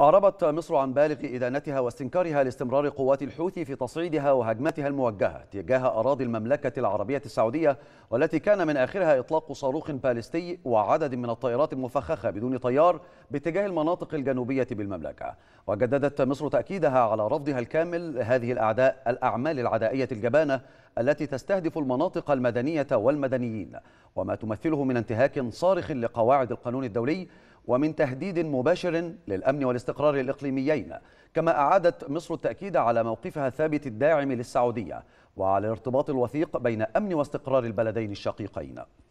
أعربت مصر عن بالغ إدانتها واستنكارها لاستمرار قوات الحوثي في تصعيدها وهجماتها الموجهة تجاه أراضي المملكة العربية السعودية والتي كان من آخرها إطلاق صاروخ باليستي وعدد من الطائرات المفخخة بدون طيار باتجاه المناطق الجنوبية بالمملكة وجددت مصر تأكيدها على رفضها الكامل هذه الأعداء الأعمال العدائية الجبانة التي تستهدف المناطق المدنية والمدنيين وما تمثله من انتهاك صارخ لقواعد القانون الدولي ومن تهديد مباشر للأمن والاستقرار الإقليميين كما أعادت مصر التأكيد على موقفها الثابت الداعم للسعودية وعلى الارتباط الوثيق بين أمن واستقرار البلدين الشقيقين